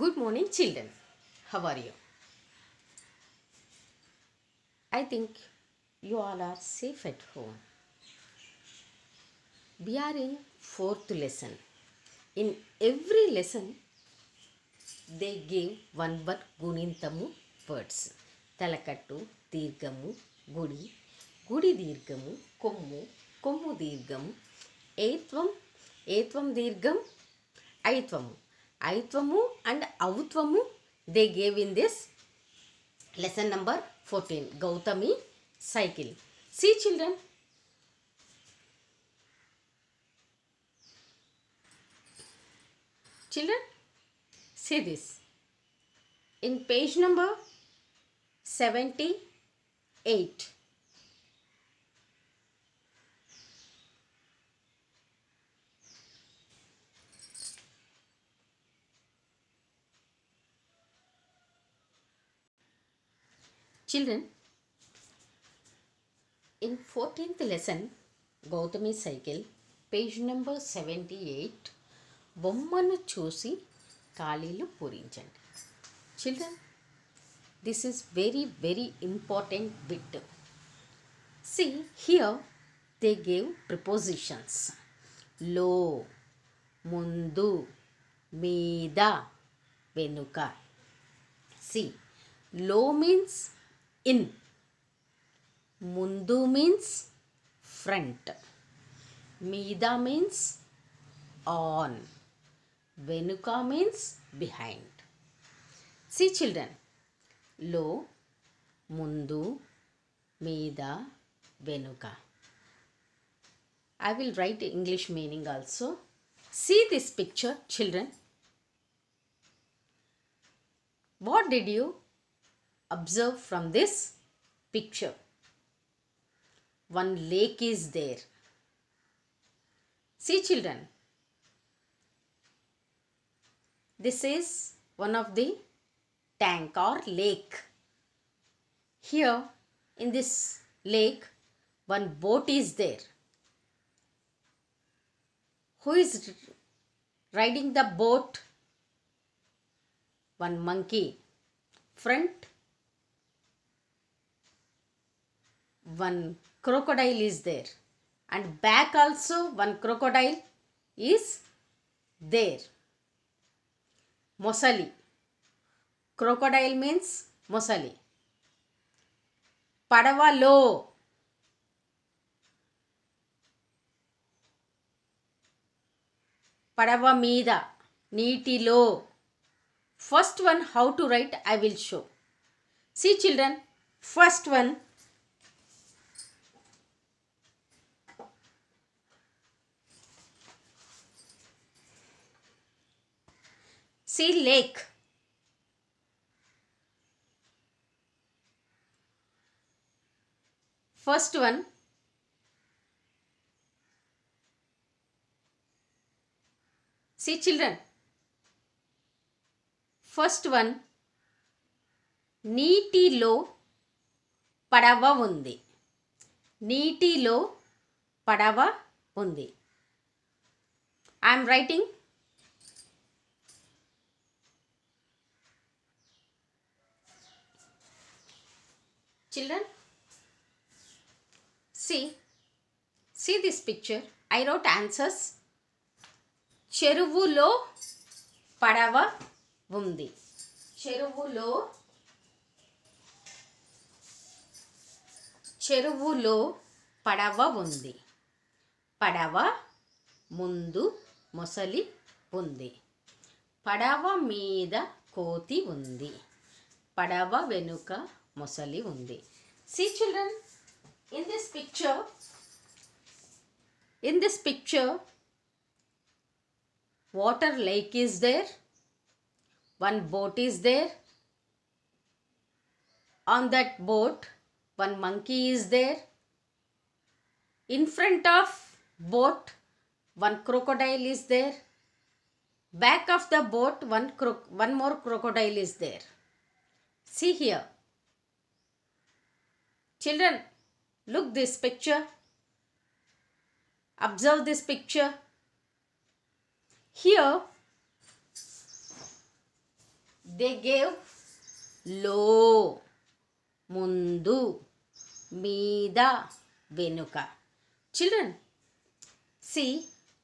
Good morning children. How are you? I think you all are safe at home. We are in fourth lesson. In every lesson, they give one word gunintamu words. తలకట్టు dirgamu, gudi, gudi dirgamu, kommu, kommu దీర్ఘము ఏత్వం ఏత్వం dirgam, ఐత్వము ఐత్వము and ఔత్వము they gave in this lesson number fourteen Gautami cycle see children children see this in page number seventy eight children in fourteenth lesson Gautami cycle page number seventy eight బొమ్మను చూసి ఖాళీలు పూరించండి children this is very very important bit see here they gave prepositions లో ముందు మీద వెనుక see లో means in mundu means front meeda means on venuka means behind see children lo mundu meeda venuka i will write english meaning also see this picture children what did you observe from this picture. One lake is there. See children, this is one of the tank or lake. Here in this lake, one boat is there. Who is riding the boat? One monkey. Front one crocodile is there and back also one crocodile is there. Mosali. Crocodile means mosali. lo, Padava neeti lo. First one how to write I will show. See children, first one see lake first one see children first one నీటిలో పడవ ఉంది నీటిలో పడవ ఉంది I'm writing children see see this picture I wrote answers. చెరువులో పడవ ఉంది చెరువులో చెరువులో పడవ ఉంది పడవ ముందు మొసలి ఉంది పడవ మీద కోతి ఉంది పడవ వెనుక see children in this picture in this picture water lake is there one boat is there on that boat one monkey is there in front of boat one crocodile is there back of the boat one cro one more crocodile is there see here Children, look this picture. Observe this picture. Here, they gave low, mundu, mida, venuka. Children, see,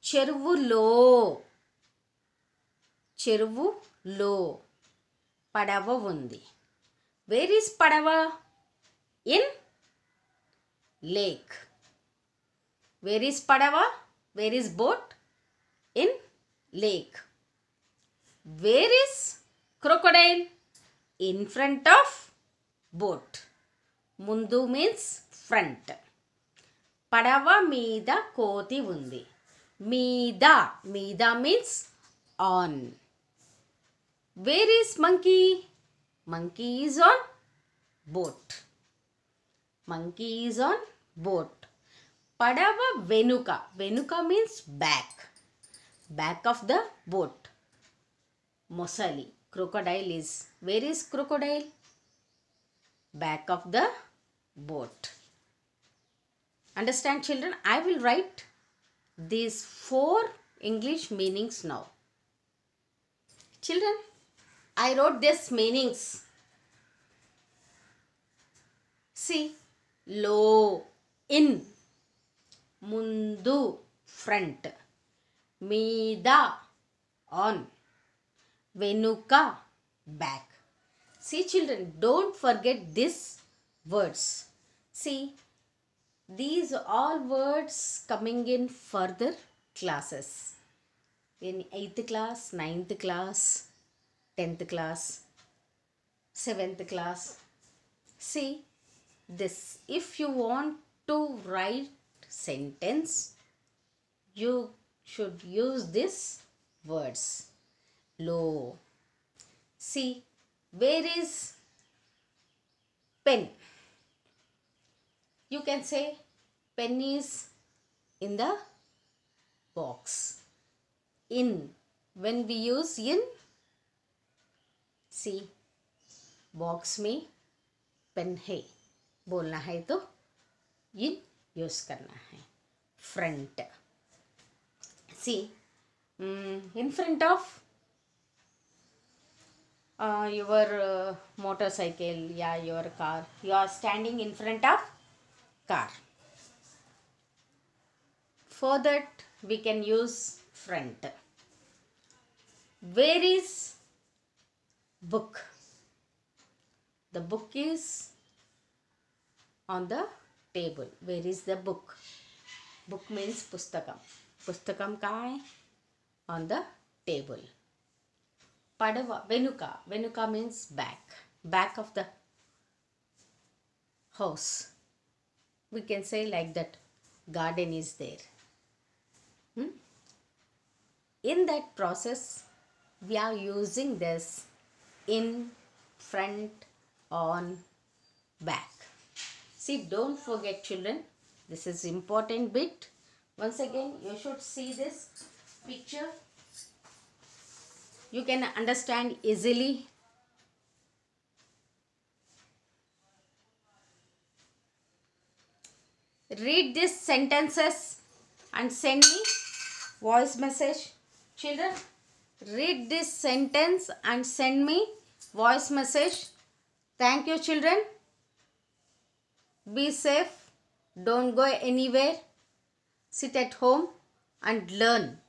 చెరువులో చెరువులో పడవ ఉంది where is పడవ in lake where is పడవ where is boat in lake where is crocodile in front of boat ముందు means front పడవ మీద కోతి ఉంది మీద మీద means on where is monkey monkey is on boat monkey is on boat. Padava venuka. Venuka means back. Back of the boat. Mosali. Crocodile is. Where is crocodile? Back of the boat. Understand children? I will write these four English meanings now. Children, I wrote these meanings. See, low, in, ముందు front, మీద on, venuka, back. see children don't forget these words see these all words coming in further classes in 8th class 9th class 10th class 7th class see this if you want to write sentence, you should use this words. Low. See, where is pen? You can say pen is in the box. In. When we use in, see, box me pen hai bolna hai to in use करना है front see in front of your motorcycle या your car you are standing in front of car for that we can use front where is book the book is on the table. Where is the book? Book means pustakam. Pustakam kai On the table. Padava, venuka. Venuka means back. Back of the house. We can say like that. Garden is there. Hmm? In that process, we are using this in front on back see don't forget children this is important bit once again you should see this picture you can understand easily read these sentences and send me voice message children read this sentence and send me voice message thank you children be safe. Don't go anywhere. Sit at home and learn.